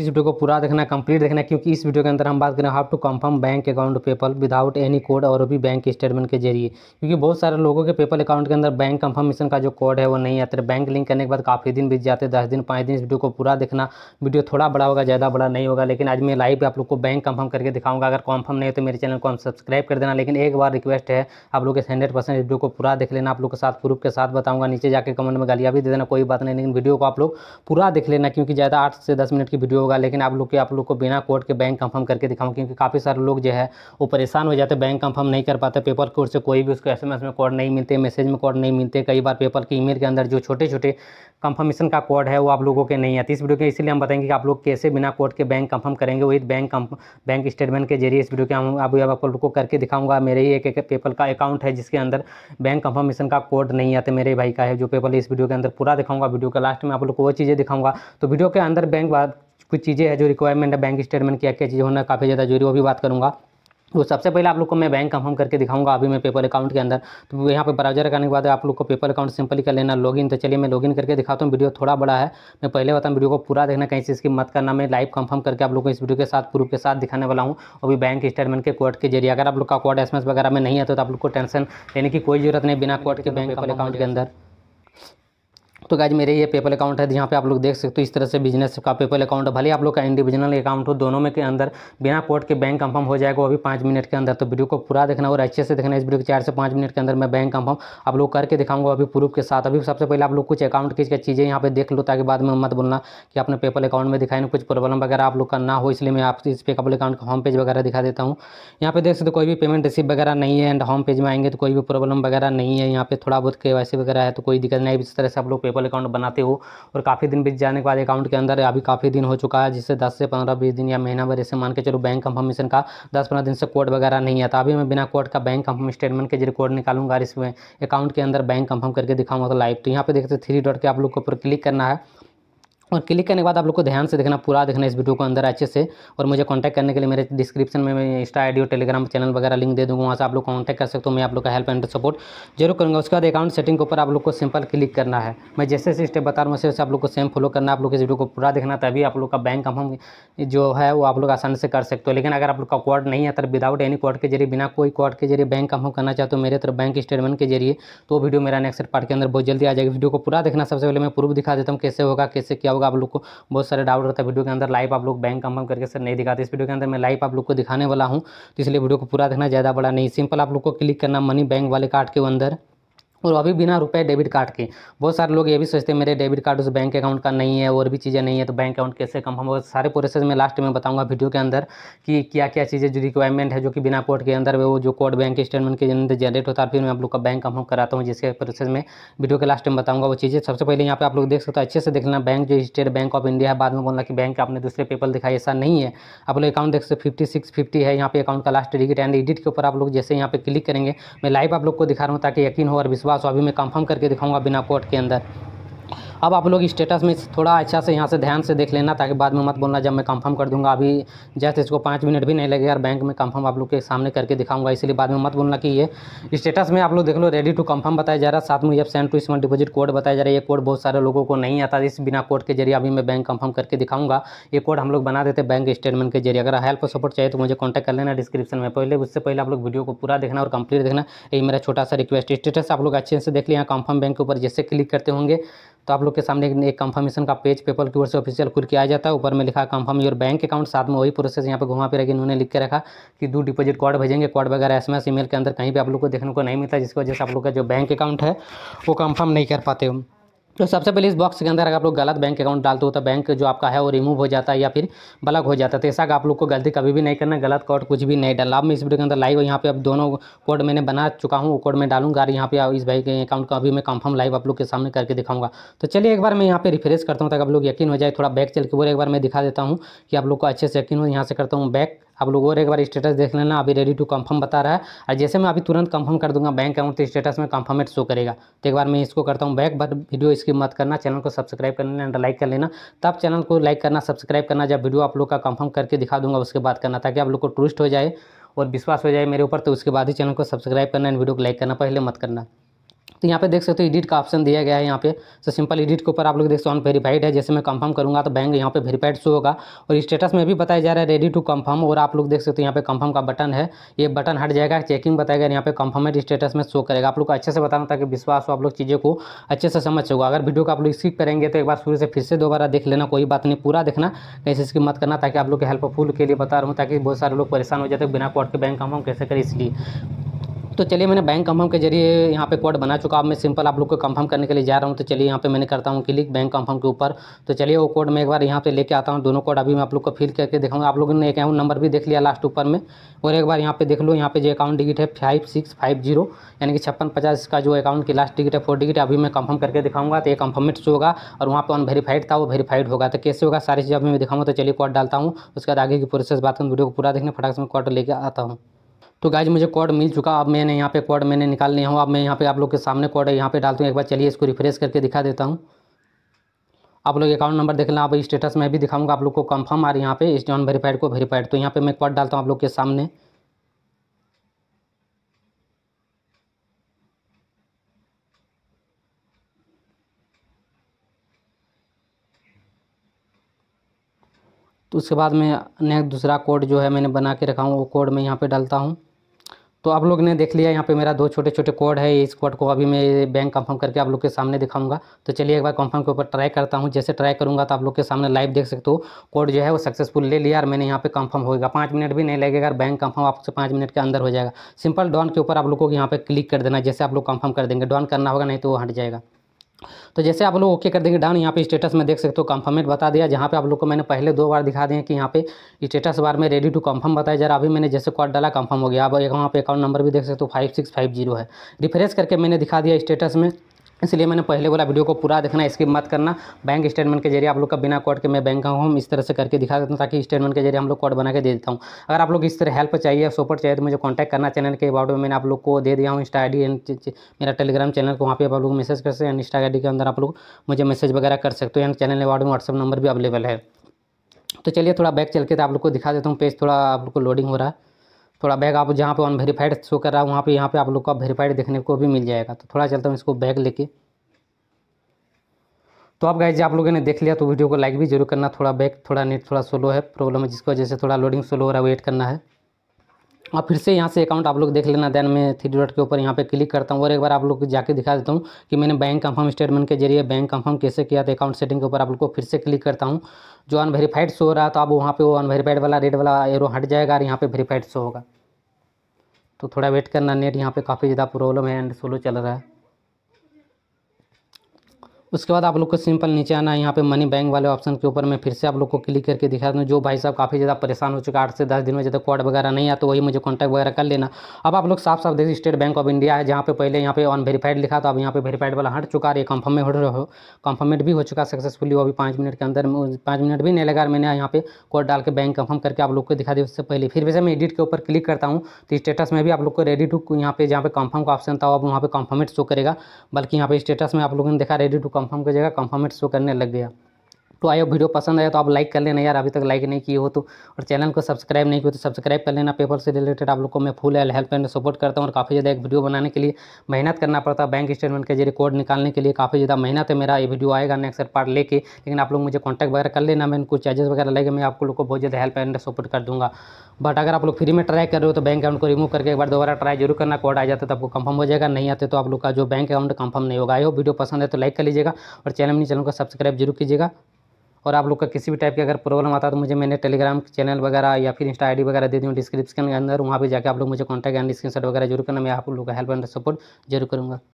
इस वीडियो को पूरा देखना कंप्लीट देखना क्योंकि इस वीडियो के अंदर हम बात करें how to confirm bank account PayPal without any code और भी बैंक स्टेटमेंट के जरिए क्योंकि बहुत सारे लोगों के पेपल अकाउंट के अंदर बैंक कंफर्मेशन का जो कोड है वो नहीं आता है बैंक लिंक करने के बाद काफ़ी दिन बीत जाते हैं दस दिन पाँच दिन इस वीडियो को पूरा देखना वीडियो थोड़ा बड़ा होगा ज़्यादा बड़ा नहीं होगा लेकिन आज मैं लाइव आप लोग को बैंक कंफर्म करके दिखाऊंगा अगर कंफर्म नहीं हो तो मेरे चैनल को सब्सक्राइब कर देना लेकिन एक बार रिक्वेस्ट है आप लोग इस हंड्रेड परसेंट वीडियो को पूरा देख लेना आप लोग के साथ प्रूफ के साथ बताऊँगा नीचे जाकर कमेंट में गालियाँ भी दे देना कोई बात नहीं लेकिन वीडियो को आप लोग पूरा देख लेना क्योंकि ज़्यादा आठ से दस मिनट की वीडियो होगा लेकिन आप लोग के आप लोग को बिना कोड के बैंक कंफर्म करके दिखाऊँ क्योंकि काफ़ी सारे लोग जो है वो परेशान हो जाते बैंक कंफर्म नहीं कर पाते पेपर कोड से कोई भी उसको एस में कोड नहीं मिलते मैसेज में कोड नहीं मिलते कई बार पेपर की ईमेल के अंदर जो छोटे छोटे कंफर्मेशन का कोड है वो आप लोगों के नहीं आते इस वीडियो के इसलिए हम बताएंगे कि आप लोग कैसे बिना कोड के बैंक कंफर्म करेंगे वही बैंक बैंक स्टेटमेंट के जरिए इस वीडियो के हम अभी आप लोग को करके दिखाऊंगा मेरे ही एक एक पेपर का अकाउंट है जिसके अंदर बैंक कंफर्मेशन का कोड नहीं आते मेरे भाई का है जो पेपर इस वीडियो के अंदर पूरा दिखाऊंगा वीडियो के लास्ट में आप लोग को वो चीज़ें दिखाऊंगा तो वीडियो के अंदर बैंक कुछ चीज़ें हैं जो रिक्वायरमेंट है बैंक स्टेटमेंट क्या क्या चीज़ होना काफ़ी ज़्यादा जरूरी वो भी बात करूँगा तो सबसे पहले आप लोग को मैं बैंक कंफर्म करके दिखाऊंगा अभी मैं पेपर अकाउंट के अंदर तो यहाँ पे ब्राउजर करने के बाद आप लोग को पेपर अकाउंट सिंपली कर लेना लॉगिन तो चलिए मैं लॉगिन करके दिखाता हूँ वीडियो थोड़ा बड़ा है मैं पहले बताऊँ वीडियो को पूरा देखना कहीं से इसकी मत करना मैं लाइव कंफर्म करके आप लोग को इस वीडियो के साथ प्रूफ के साथ दिखाने वाला हूँ अभी बैंक स्टेटमेंट के कोर्ट के जरिए अगर आप लोग का कोड एस वगैरह में नहीं आता तो आप लोग को टेंशन लेने की कोई जरूरत नहीं बिना कोर्ट के बैंक अकाउंट के अंदर तो गाइज मेरे ये पेपल अकाउंट है यहाँ पे आप लोग देख सकते हो इस तरह से बिजनेस का पेपल अकाउंट है भले आप लोग का इंडिविजुअल अकाउंट हो दोनों में के अंदर बिना कोर्ट के बैंक कंफर्म हो जाएगा वो पाँच मिनट के अंदर तो वीडियो को पूरा देखना और अच्छे से देखना इस वीडियो के चार से पाँच मिनट के अंदर मैं बैंक कंफर्म आप लोग करके दिखाऊंगा अभी प्रूफ के साथ अभी सबसे पहले आप लोग कुछ अकाउंट की चीज़ें यहाँ पर देख लो ताकि बाद में मत बोलना कि आपने पेपल अकाउंट में दिखाई कुछ प्रॉब्लम वगैरह आप लोग का ना हो इसलिए मैं आप इस पेपल अकाउंट का होम पेज वगैरह दिखा देता हूँ यहाँ पे देख सकते कोई भी पेमेंट रिसीव वगैरह नहीं है एंड होम पेज में आएंगे तो कोई भी प्रॉब्लम वगैरह नहीं है यहाँ पे थोड़ा बहुत के वगैरह है तो कोई दिक्कत नहीं इस तरह से आप लोग पेपल सिंपल अकाउंट बनाते हो और काफ़ी दिन बीत जाने के बाद अकाउंट के अंदर अभी काफ़ी दिन हो चुका है जिससे दस से पंद्रह बीस दिन या महीना भर ऐसे मान के चलो बैंक कंफर्मेशन का दस पंद्रह दिन से कोड वगैरह नहीं आता अभी मैं बिना कोड का बैंक कंफर्म स्टेटमेंट के जरिए कोड निकालूंगा इसमें अकाउंट के अंदर बैंक कंफर्म करके दिखाऊंगा तो लाइव तो यहाँ पे देखते थ्री डॉट के आप लोग के ऊपर क्लिक करना है और क्लिक करने के बाद आप लोग को ध्यान से देखना पूरा देखना इस वीडियो को अंदर अच्छे से और मुझे कांटेक्ट करने के लिए मेरे डिस्क्रिप्शन में मैं इंस्टा आई और टेलीग्राम चैनल वगैरह लिंक दे दूँगा वहाँ से आप लोग कांटेक्ट कर सकते हो मैं आप लोग का हेल्प एंड सपोर्ट जरूर करूँगा उसके बाद अकाउंट सेटिंग के ऊपर आप लोग को सिंपल क्लिक करना है मैं जैसे जैसे स्टेप बता रहा हूँ वैसे आप लोग को सेम फॉलो करना आप लोग इस वीडियो को पूरा देखना तभी आप लोग का बैंक अमाउंट जो है वो आप लोग आसानी से कर सकते हो लेकिन अगर आप लोग का कोड नहीं है तो विदाउट एनी कोड के जरिए बिना कोई कोड के जरिए बैंक अमाउंट करना चाहते हो मेरे तरफ बैंक स्टेटमेंट के जरिए तो वीडियो मेरा नेक्स्ट पार्ट के अंदर बहुत जल्दी आ जाएगी वीडियो को पूरा देखना सबसे पहले मैं प्रूफ दिखा देता हूँ कैसे होगा कैसे क्या होगा होगा आप लोग को बहुत सारे डाउट रहता है वीडियो के अंदर लाइव आप लोग बैंक कंफर्म करके सर नहीं दिखाते इस वीडियो के अंदर मैं लाइव आप लोग को दिखाने वाला हूँ तो इसलिए वीडियो को पूरा देखना ज़्यादा बड़ा नहीं सिंपल आप लोग को क्लिक करना मनी बैंक वाले कार्ड के अंदर और अभी बिना रुपए डेबिट कार्ड के बहुत सारे लोग ये भी सोचते हैं मेरे डेबिट कार्ड उस बैंक अकाउंट का नहीं है और भी चीज़ें नहीं है तो बैंक अकाउंट कैसे कम हम सारे प्रोसेस में लास्ट में बताऊंगा वीडियो के अंदर कि क्या क्या चीज़ें जो रिक्वायरमेंट है जो कि बिना कोड के अंदर वो जो कोड बैंक स्टेटमेंट के अंदर जनरेट होता है फिर मैं आप लोग का बैंक अकाउंट कराता हूँ जिसके प्रोसेस में वीडियो के लास्ट में बताऊँगा वो चीज़ें सबसे पहले यहाँ पर आप लोग देख सकते हो अच्छे से देख बैंक जो स्टेट बैंक ऑफ इंडिया है बाद में बोलना कि बैंक आपने दूसरे पेपर दिखाई ऐसा नहीं है आप लोग अकाउंट देख सकते फिफ्टी सिक्स फिफ्टी है यहाँ पे अकाउंट का लास्ट डिजिट एंड एडिट के ऊपर आप लोग जैसे यहाँ पर क्लिक करेंगे मैं लाइव आप लोग को दिखा रहा हूँ ताकि यकीन हो और विश्वास होगा सो तो अभी मैं कंफर्म करके दिखाऊंगा बिना कोर्ट के अंदर अब आप लोग स्टेटस में थोड़ा अच्छा से यहाँ से ध्यान से देख लेना ताकि बाद में मत बोलना जब मैं कंफर्म कर दूंगा अभी जैसे इसको पाँच मिनट भी नहीं लगे और बैंक में कंफर्म आप लोग के सामने करके दिखाऊंगा इसलिए बाद में मत बोलना कि ये स्टेटस में आप लोग देख लो रेडी टू कंफर्म बताया जा रहा है साथ में जब send to smart deposit code बताया जा रहा है ये कोड बहुत सारे लोगों को नहीं आता इस बिना कोड के जरिए अभी मैं बैंक कंफर्म करके दिखाऊंगा ये कोड हम लोग बना देते बैंक स्टेटमेंट के जरिए अगर हेल्प सपोर्ट चाहिए तो मुझे कॉन्टैक्ट कर लेना डिस्क्रिप्शन में पहले उससे पहले आप लोग वीडियो को पूरा देखना और कंप्लीट देखना यही मेरा छोटा सा रिक्वेस्ट स्टेटस आप लोग अच्छे से देख लिया कंफर्म बैंक के ऊपर जैसे क्लिक करते होंगे तो आप लोग के सामने एक कंफर्मेशन का पेज पेपर की ओर से ऑफिशियल खुल किया जाता है ऊपर में लिखा कंफर्म योर बैंक अकाउंट साथ में वही प्रोसेस यहाँ पे घुमा रहेगी उन्होंने लिख के रखा कि दो डिपोजिट कॉड भेजेंगे कॉड वगैरह एस एम मेल के अंदर कहीं भी आप लोग को देखने को नहीं मिलता जिसकी वजह से आप लोग का जो बैंक अकाउंट है वो कंफर्म नहीं कर पाते हो तो सबसे पहले इस बॉक्स के अंदर अगर आप लोग गलत बैंक अकाउंट डालते हो तो बैंक जो आपका है वो रिमूव हो जाता है या फिर ब्लॉक हो जाता है तो ऐसा आप लोग को गलती कभी भी नहीं करना गलत कोड कुछ भी नहीं डालना अब मैं इस वीडियो के अंदर लाइव यहाँ पे अब दोनों कोड मैंने बना चुका हूँ वो कोड मैं डालूंगा और यहाँ पे इस भाई के अकाउंट का अभी मैं कंफर्म लाइव आप लोग के सामने करके दिखाऊंगा तो चलिए एक बार मैं यहाँ पर रिफ्रेश करता हूँ ताकि आप लोग यकीन हो जाए थोड़ा बैक चल के बोले एक बार मैं दिखा देता हूँ कि आप लोग को अच्छे से यकीन हो यहाँ से करता हूँ बैक आप लोग और एक बार स्टेटस देख लेना अभी रेडी टू कंफर्म बता रहा है और जैसे मैं अभी तुरंत कंफर्म कर दूंगा बैंक अकाउंट तो स्टेटस में कंफर्मेट शो करेगा तो एक बार मैं इसको करता हूँ बैक बट वीडियो इस स्किप मत करना चैनल को सब्सक्राइब कर लेना लाइक कर लेना तब तो चैनल को लाइक करना सब्सक्राइब करना जब वीडियो आप लोग का कंफर्म करके दिखा दूंगा उसके बाद करना ताकि आप लोग को ट्रूस्ट हो जाए और विश्वास हो जाए मेरे ऊपर तो उसके बाद ही चैनल को सब्सक्राइब करना एंड वीडियो को लाइक करना पहले मत करना तो यहाँ पे देख सकते हो एडिट का ऑप्शन दिया गया है यहाँ पे तो सिंपल एडिट के ऊपर आप लोग देख सकते हो वेरीफाइड है जैसे मैं कंफर्म करूँगा तो बैंक यहाँ पे वेरीफाइड शो होगा और स्टेटस में भी बताया जा रहा है रेडी टू कंफर्म और आप लोग देख सकते हो यहाँ पे कंफर्म का बटन है ये बटन हट जाएगा चेकिंग बताएगा यहाँ पे कंफर्मेड स्टेटस में शो करेगा आप लोग को अच्छे से बताना ताकि विश्वास हो आप लोग चीज़ों को अच्छे से समझ सको अगर वीडियो को आप लोग स्किप करेंगे तो एक बार शुरू से फिर से दोबारा देख लेना कोई बात नहीं पूरा देखना कैसे इसकी मत करना ताकि आप लोग के हेल्पफुल के लिए बता रहा हूँ ताकि बहुत सारे लोग परेशान हो जाते बिना कोर्ट के बैंक कंफर्म कैसे करें इसलिए तो चलिए मैंने बैंक कंफर्म के जरिए यहाँ पे कोड बना चुका अब मैं सिंपल आप लोग को कंफर्म करने के लिए जा रहा हूँ तो चलिए यहाँ पे मैंने करता हूँ क्लिक बैंक कंफर्म के ऊपर तो चलिए वो कोड मैं एक बार यहाँ पे लेके आता हूँ दोनों कोड अभी मैं आप लोग को फिल करके दिखाऊँ आप लोगों ने अकाउंट नंबर भी देख लिया लास्ट ऊपर में और एक बार यहाँ पे देख लो यहाँ पे जो अकाउंट डिगिट है फाइव सिक्स फाइव जीरो यानी कि छप्पन पचास का जो अकाउंट की लास्ट डिगिट है फोर डिगिट अभी मैं कंफर्म करके दिखाऊंगा तो ये कंफर्मेट जो होगा और वहाँ पर अनवेरीफाइड था वो वेरीफाइड होगा तो कैसे होगा सारी चीज़ अभी मैं दिखाऊंगा तो चलिए कोड डालता हूँ उसके बाद आगे की प्रोसेस बात करूँ वीडियो को पूरा देखने फटाक से मैं कोड लेकर आता हूँ तो गाइज मुझे कोड मिल चुका अब मैंने यहाँ पे कोड मैंने निकाल लिया हूँ अब मैं यहाँ पे आप लोग के सामने कोड है यहाँ पे डालता हूँ एक बार चलिए इसको रिफ्रेश करके दिखा देता हूँ आप लोग अकाउंट नंबर देख लेना आप स्टेटस में भी दिखाऊंगा आप लोग को कंफर्म आ रही यहाँ पे इस जॉन वेरीफाइड को वेरीफाइड तो यहाँ पे मैं कोड डालता हूँ आप लोग के सामने तो उसके बाद में नेक्स्ट दूसरा कोड जो है मैंने बना के रखा हूँ वो कोड मैं यहाँ पे डालता हूँ तो आप लोग ने देख लिया यहाँ पे मेरा दो छोटे छोटे कोड है इस कोड को अभी मैं बैंक कंफर्म करके आप लोग के सामने दिखाऊंगा तो चलिए एक बार कंफर्म के ऊपर ट्राई करता हूँ जैसे ट्राई करूँगा तो आप लोग के सामने लाइव देख सकते हो कोड जो है वो सक्सेसफुल ले लिया और मैंने यहाँ पे कंफर्म होगा पाँच मिनट भी नहीं लगेगा और बैंक कंफर्म आपसे पाँच मिनट के अंदर हो जाएगा सिंपल डॉन के ऊपर आप लोग को यहाँ पर क्लिक कर देना जैसे आप लोग कन्फर्म कर देंगे डॉन करना होगा नहीं तो वो हट जाएगा तो जैसे आप लोग ओके कर देंगे डाउन यहाँ पे स्टेटस में देख सकते हो कंफर्मेट बता दिया जहाँ पे आप लोग को मैंने पहले दो बार दिखा दिया कि यहाँ पे स्टेटस बार में रेडी टू कंफर्म बताया जा रहा अभी मैंने जैसे कॉड डाला कंफर्म हो गया अब वहाँ पे अकाउंट नंबर भी देख सकते हो फाइव सिक्स फाइव जीरो है रिफ्रेश करके मैंने दिखा दिया स्टेटस में इसलिए मैंने पहले बोला वीडियो को पूरा देखना स्किप मत करना बैंक स्टेटमेंट के जरिए आप लोग का बिना कोड के मैं बैंक का हूँ इस तरह से करके दिखा देता हूँ ताकि स्टेटमेंट के जरिए हम लोग कोड बना के दे देता हूँ अगर आप लोग इस तरह हेल्प चाहिए सपोर्ट चाहिए तो मुझे कॉन्टैक्ट करना चैनल के अबाउट में मैंने आप लोग को दे दिया हूँ इंस्टा आई एंड मेरा टेलीग्राम चैनल को वहाँ पर आप लोग मैसेज कर सकते हैं इंस्टा आई के अंदर आप लोग मुझे मैसेज वगैरह कर सकते हो एंड चैनल अबाउट में व्हाट्सअप नंबर भी अवेलेबल है तो चलिए थोड़ा बैक चल के तो आप लोग को दिखा देता हूँ पेज थोड़ा आप लोग को लोडिंग हो रहा है थोड़ा बैग आप जहाँ पे अनवेरीफाइड शो कर रहा है वहाँ पे यहाँ पे आप लोग का वेरीफाइड देखने को भी मिल जाएगा तो थोड़ा चलता हूँ इसको बैग लेके तो आप गाइज आप लोगों ने देख लिया तो वीडियो को लाइक भी जरूर करना थोड़ा बैग थोड़ा नेट थोड़ा स्लो है प्रॉब्लम है जिसकी वजह से थोड़ा लोडिंग स्लो हो रहा है वेट करना है और फिर से यहाँ से अकाउंट आप लोग देख लेना देन मैं थ्री डॉट के ऊपर यहाँ पे क्लिक करता हूँ और एक बार आप लोग जाके दिखा देता हूँ कि मैंने बैंक कंफर्म स्टेटमेंट के जरिए बैंक कंफर्म कैसे किया था अकाउंट सेटिंग के ऊपर आप लोग को फिर से क्लिक करता हूँ जो अनवेरीफाइड शो हो रहा है तो आप वहाँ पे वो अनवेरीफाइड वाला रेड वाला एरो हट जाएगा और यहाँ पर वेरीफाइड शो होगा तो थोड़ा वेट करना नेट यहाँ पे काफ़ी ज़्यादा प्रॉब्लम है एंड स्लो चल रहा है उसके बाद आप लोग को सिंपल नीचे आना है यहाँ पे मनी बैंक वाले ऑप्शन के ऊपर मैं फिर से आप लोग को क्लिक करके दिखा दूँ जो भाई साहब काफ़ी ज़्यादा परेशान हो चुका आठ से दस दिन में जब कॉड वगैरह नहीं आता तो वही मुझे कॉन्टैक्ट वगैरह कर लेना अब आप लोग साफ साफ देखिए स्टेट बैंक ऑफ इंडिया है जहाँ पे पहले यहाँ पे अनवेरीफाइड लिखा था अब यहाँ पे वेरीफाइड वाला हट चुका है कंफर्म हो रहे हो कंफर्मेट भी हो चुका सक्सेसफुली अभी पाँच मिनट के अंदर पाँच मिनट भी नहीं लगा मैंने यहाँ पे कोड डाल के बैंक कंफर्म करके आप लोग को दिखा दिया उससे पहले फिर वैसे मैं एडिट के ऊपर क्लिक करता हूँ तो स्टेटस में भी आप लोग को रेडी टू यहाँ पे जहाँ पे कंफर्म का ऑप्शन था अब वहाँ पे कंफर्मेट शो करेगा बल्कि यहाँ पे स्टेटस में आप लोगों ने देखा रेडी टू कंफर्म करिएगा कंफर्म में शो करने लग गया तो आयो वीडियो पसंद आया तो आप लाइक कर लेना यार अभी तक लाइक नहीं किए हो तो और चैनल को सब्सक्राइब नहीं किया तो सब्सक्राइब कर लेना पेपर से रिलेटेड आप लोग को मैं फुल हेल्प एंड सपोर्ट करता हूँ और काफ़ी ज़्यादा एक वीडियो बनाने के लिए मेहनत करना पड़ता है बैंक स्टेटमेंट के जरिए कोड निकालने के लिए काफ़ी ज़्यादा मेहनत है मेरा ये वीडियो आएगा नेक्स्ट पार्ट लेके लेकिन आप लोग मुझे कॉन्टैक्ट वगैरह कर लेना मैं कुछ चार्जेस वगैरह लगे मैं आप लोग को बहुत ज़्यादा हेल्प एंड सपोर्ट कर दूँगा बट अगर आप लोग फ्री में ट्राई कर रहे हो तो बैंक अकाउंट को रिमूव करके एक बार दोबारा ट्राई जरूर करना कोड आ जाता है तो आपको कंफर्म हो जाएगा नहीं आते तो आप लोग का जो बैंक अकाउंट कंफर्म नहीं होगा आई हो वीडियो पसंद है तो लाइक कर लीजिएगा और चैनल नहीं चैनल को सब्सक्राइब जरूर कीजिएगा और आप लोग का किसी भी टाइप की अगर प्रॉब्लम आता है तो मुझे मैंने टेलीग्राम चैनल वगैरह या फिर इंस्टा आई वगैरह दे दूँ डिस्क्रिप्शन के अंदर वहाँ पर जाकर आप लोग मुझे कॉन्टैक्ट एंड स्क्रीन वगैरह जरूर करना मैं आप लोग का हेल्प एंड सपोर्ट जरूर करूँगा